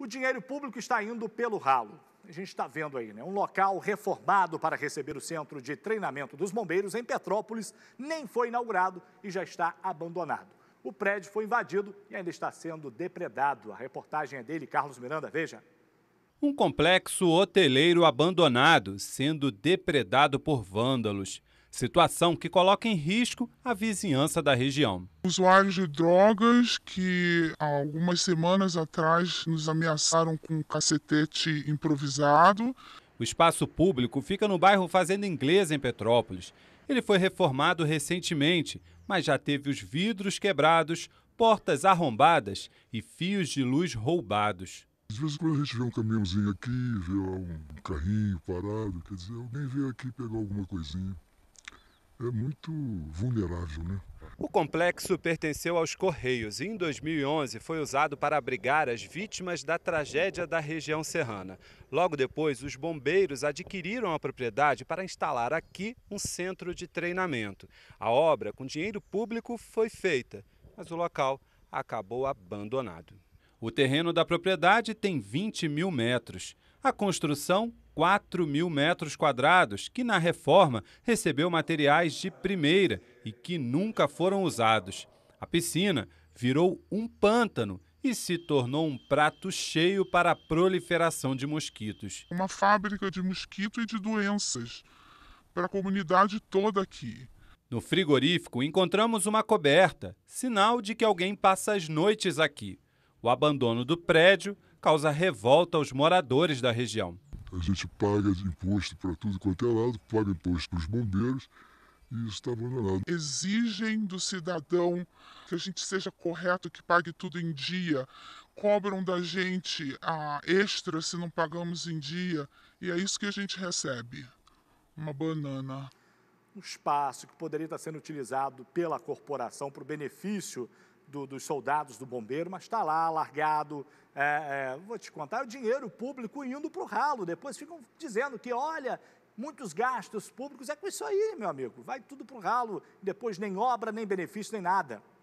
o dinheiro público está indo pelo ralo. A gente está vendo aí, né? Um local reformado para receber o centro de treinamento dos bombeiros em Petrópolis nem foi inaugurado e já está abandonado. O prédio foi invadido e ainda está sendo depredado. A reportagem é dele, Carlos Miranda. Veja. Um complexo hoteleiro abandonado, sendo depredado por vândalos situação que coloca em risco a vizinhança da região. Usuários de drogas que há algumas semanas atrás nos ameaçaram com um cacetete improvisado. O espaço público fica no bairro Fazenda Inglesa, em Petrópolis. Ele foi reformado recentemente, mas já teve os vidros quebrados, portas arrombadas e fios de luz roubados. Às vezes quando a gente vê um caminhãozinho aqui, vê um carrinho parado, quer dizer, alguém veio aqui pegar alguma coisinha é muito vulnerável, né? O complexo pertenceu aos Correios e em 2011 foi usado para abrigar as vítimas da tragédia da região serrana. Logo depois, os bombeiros adquiriram a propriedade para instalar aqui um centro de treinamento. A obra, com dinheiro público, foi feita, mas o local acabou abandonado. O terreno da propriedade tem 20 mil metros a construção 4 mil metros quadrados, que na reforma recebeu materiais de primeira e que nunca foram usados. A piscina virou um pântano e se tornou um prato cheio para a proliferação de mosquitos. Uma fábrica de mosquito e de doenças para a comunidade toda aqui. No frigorífico encontramos uma coberta, sinal de que alguém passa as noites aqui. O abandono do prédio causa revolta aos moradores da região. A gente paga imposto para tudo quanto é lado, paga imposto para os bombeiros e isso está abandonado. Exigem do cidadão que a gente seja correto, que pague tudo em dia. Cobram da gente a extra se não pagamos em dia. E é isso que a gente recebe: uma banana. Um espaço que poderia estar sendo utilizado pela corporação para o benefício do, dos soldados, do bombeiro, mas está lá, largado. É, é, vou te contar, o dinheiro público indo para o ralo. Depois ficam dizendo que, olha, muitos gastos públicos é com isso aí, meu amigo. Vai tudo para o ralo, depois nem obra, nem benefício, nem nada.